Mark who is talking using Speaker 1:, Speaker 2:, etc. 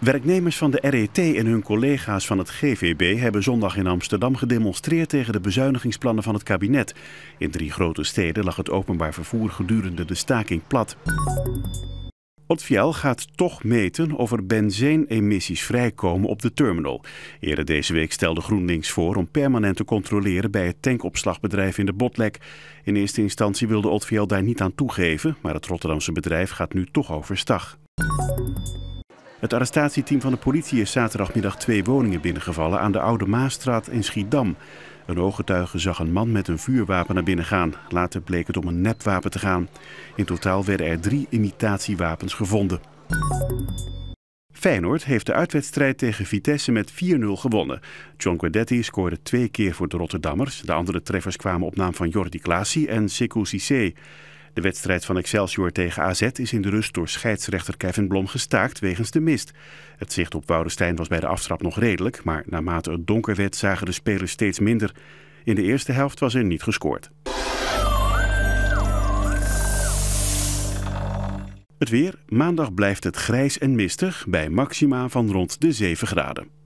Speaker 1: Werknemers van de RET en hun collega's van het GVB hebben zondag in Amsterdam gedemonstreerd tegen de bezuinigingsplannen van het kabinet. In drie grote steden lag het openbaar vervoer gedurende de staking plat. Otviel gaat toch meten of er benzeenemissies vrijkomen op de terminal. Eerder deze week stelde GroenLinks voor om permanent te controleren bij het tankopslagbedrijf in de Botlek. In eerste instantie wilde Otviel daar niet aan toegeven, maar het Rotterdamse bedrijf gaat nu toch overstag het arrestatieteam van de politie is zaterdagmiddag twee woningen binnengevallen aan de Oude Maasstraat in Schiedam. Een ooggetuige zag een man met een vuurwapen naar binnen gaan. Later bleek het om een nepwapen te gaan. In totaal werden er drie imitatiewapens gevonden. Feyenoord heeft de uitwedstrijd tegen Vitesse met 4-0 gewonnen. John Guedetti scoorde twee keer voor de Rotterdammers. De andere treffers kwamen op naam van Jordi Klaasie en Sekou Cissé. De wedstrijd van Excelsior tegen AZ is in de rust door scheidsrechter Kevin Blom gestaakt wegens de mist. Het zicht op Woudenstein was bij de aftrap nog redelijk, maar naarmate het donker werd zagen de spelers steeds minder. In de eerste helft was er niet gescoord. Het weer. Maandag blijft het grijs en mistig bij maxima van rond de 7 graden.